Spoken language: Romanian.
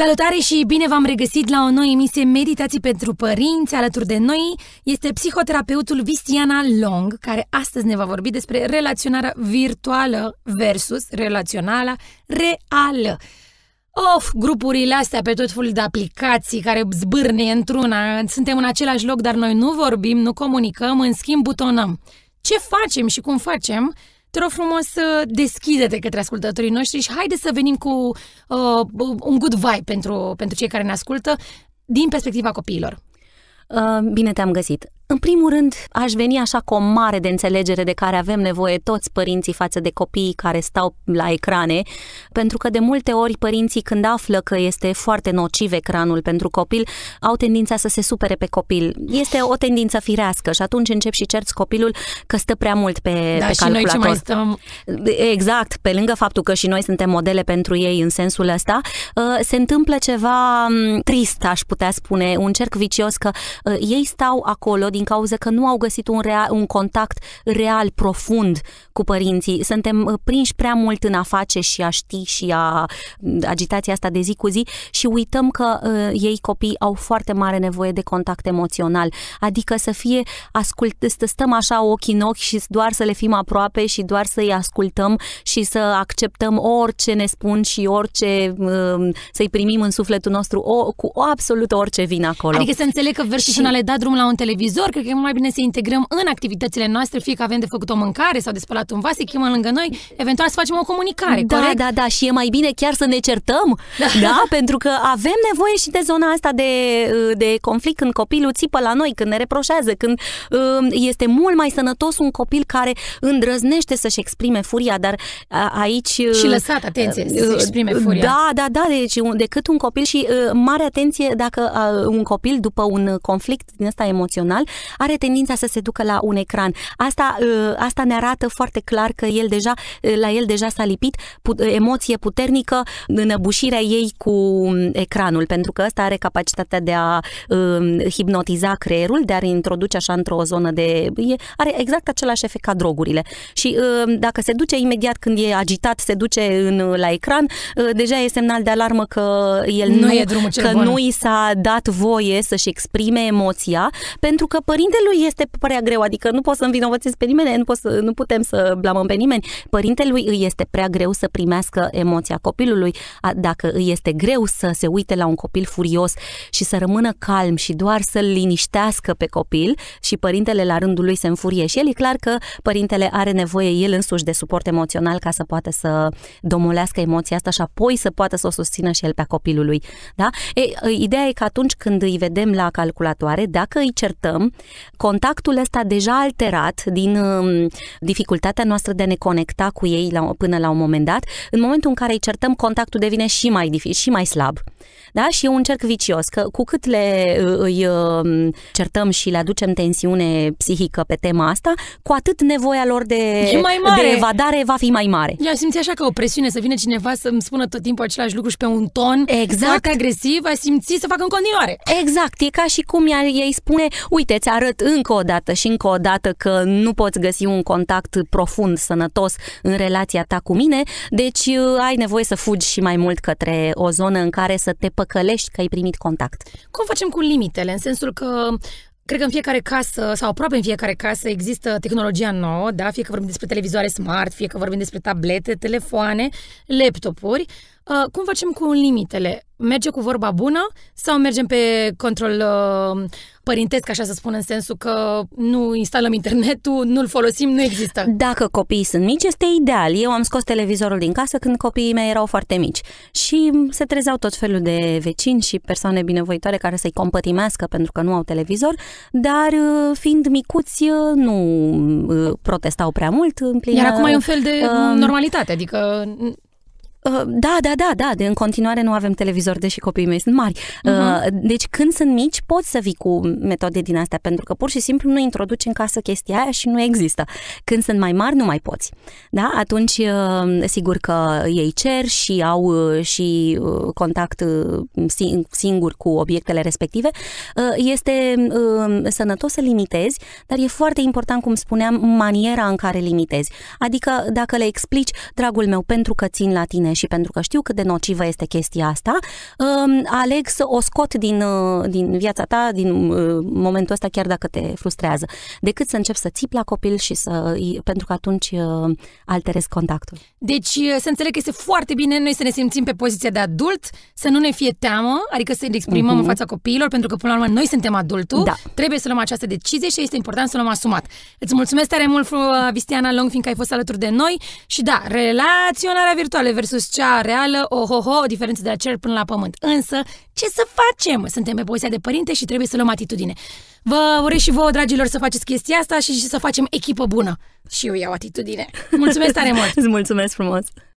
Salutare și bine v-am regăsit la o nouă emisie Meditații pentru Părinți. Alături de noi este psihoterapeutul Vistiana Long, care astăzi ne va vorbi despre relaționarea virtuală versus relaționala reală. Of, grupurile astea pe tot felul de aplicații care zbârne într-una, suntem în același loc, dar noi nu vorbim, nu comunicăm, în schimb butonăm. Ce facem și cum facem? te rog frumos să deschide-te către ascultătorii noștri și haide să venim cu uh, un good vibe pentru, pentru cei care ne ascultă din perspectiva copiilor. Uh, bine te-am găsit. În primul rând, aș veni așa cu o mare de înțelegere de care avem nevoie toți părinții față de copiii care stau la ecrane, pentru că de multe ori părinții când află că este foarte nociv ecranul pentru copil, au tendința să se supere pe copil. Este o tendință firească și atunci încep și cerți copilul că stă prea mult pe, da, pe și calculator. Noi ce mai stăm... Exact, pe lângă faptul că și noi suntem modele pentru ei în sensul ăsta, ă, se întâmplă ceva trist, aș putea spune, un cerc vicios că ă, ei stau acolo din din cauza că nu au găsit un, real, un contact real, profund cu părinții. Suntem uh, prinși prea mult în a face și a ști și a mm, agitația asta de zi cu zi și uităm că uh, ei copii au foarte mare nevoie de contact emoțional, adică să fie ascult, să stăm așa ochi în ochi și doar să le fim aproape și doar să-i ascultăm și să acceptăm orice ne spun și orice uh, să-i primim în sufletul nostru o, cu absolut orice vin acolo. Adică să înțeleg că vertiginale și... da drumul la un televizor viitor, cred că e mai bine să integrăm în activitățile noastre, fie că avem de făcut o mâncare sau de spălat un vas, se chemăm lângă noi, eventual să facem o comunicare. Da, corect? da, da, și e mai bine chiar să ne certăm, da, da pentru că avem nevoie și de zona asta de, de conflict când copilul țipă la noi, când ne reproșează, când um, este mult mai sănătos un copil care îndrăznește să-și exprime furia, dar aici... Uh, și lăsat, atenție, să uh, exprime uh, furia. Da, da, da, deci decât un copil și mare atenție dacă un copil după un conflict din ăsta emoțional are tendința să se ducă la un ecran. Asta, ă, asta ne arată foarte clar că el deja, ă, la el deja s-a lipit emoție puternică, înăbușirea ei cu ecranul, pentru că ăsta are capacitatea de a ă, hipnotiza creierul, de a-l introduce așa într-o zonă de... are exact același efect ca drogurile. Și dacă se duce imediat când e agitat, se duce în, la ecran, deja e semnal de alarmă că el nu, nu e drumul că bun. nu i s-a dat voie să-și exprime emoția, pentru că părintelui este prea greu, adică nu pot să învinovățesc pe nimeni, nu, pot să, nu putem să blamăm pe nimeni. Părintelui îi este prea greu să primească emoția copilului, dacă îi este greu să se uite la un copil furios și să rămână calm și doar să-l liniștească pe copil și părintele la rândul lui se înfurie și el e clar că părintele are nevoie el însuși de suport emoțional ca să poată să domolească emoția asta și apoi să poată să o susțină și el pe copilului. Da? E, ideea e că atunci când îi vedem la calculatoare, dacă îi certăm, contactul ăsta deja alterat din um, dificultatea noastră de a ne conecta cu ei la, până la un moment dat, în momentul în care îi certăm, contactul devine și mai, dificil, și mai slab. Da? Și e un cerc vicios, că cu cât le îi um, certăm și le aducem tensiune psihică pe tema asta, cu atât nevoia lor de, mai mare. de evadare va fi mai mare. Eu simți așa că o presiune să vine cineva să-mi spună tot timpul același lucru și pe un ton exact. foarte agresiv, ai simțit să facă în continuare. Exact, e ca și cum ei spune, uite, îți arăt încă o dată și încă o dată că nu poți găsi un contact profund, sănătos în relația ta cu mine, deci uh, ai nevoie să fugi și mai mult către o zonă în care să te păcălești că ai primit contact. Cum facem cu limitele? În sensul că Cred că în fiecare casă, sau aproape în fiecare casă, există tehnologia nouă, da? fie că vorbim despre televizoare smart, fie că vorbim despre tablete, telefoane, laptopuri. Uh, cum facem cu limitele? Merge cu vorba bună sau mergem pe control uh, părintesc, așa să spun, în sensul că nu instalăm internetul, nu-l folosim, nu există? Dacă copiii sunt mici, este ideal. Eu am scos televizorul din casă când copiii mei erau foarte mici și se trezeau tot felul de vecini și persoane binevoitoare care să-i compătimească pentru că nu au televizor, dar uh, fiind micuți uh, nu protestau prea mult. În plină, Iar acum e un fel de uh, normalitate, adică Uh, da, da, da, da, de în continuare nu avem televizor, deși copiii mei sunt mari. Uh-huh. Deci când sunt mici poți să vii cu metode din astea, pentru că pur și simplu nu introduci în casă chestia aia și nu există. Când sunt mai mari nu mai poți. Da? Atunci uh, sigur că ei cer și au uh, și contact singur cu obiectele respective. Este sănătos să limitezi, dar e foarte important, cum spuneam, maniera în care limitezi. Adică dacă le explici, dragul meu, pentru că țin la tine și pentru că știu cât de nocivă este chestia asta, um, aleg să o scot din, uh, din viața ta, din uh, momentul ăsta, chiar dacă te frustrează, decât să încep să țip la copil și să, pentru că atunci uh, alterezi contactul. Deci să înțeleg că este foarte bine noi să ne simțim pe poziția de adult, să nu ne fie teamă, adică să ne exprimăm uh-huh. în mhm. fața copiilor, pentru că până la urmă noi suntem adultul, da. trebuie să luăm această decizie și este important să o luăm asumat. Îți mulțumesc tare mult, Vistiana Long, fiindcă ai fost alături de noi și da, relaționarea virtuală versus versus cea reală, ohoho, o diferență de la cer până la pământ. Însă, ce să facem? Suntem pe poziția de părinte și trebuie să luăm atitudine. Vă urez și vouă, dragilor, să faceți chestia asta și, și să facem echipă bună. Și eu iau atitudine. Mulțumesc tare mult! Îți mulțumesc frumos!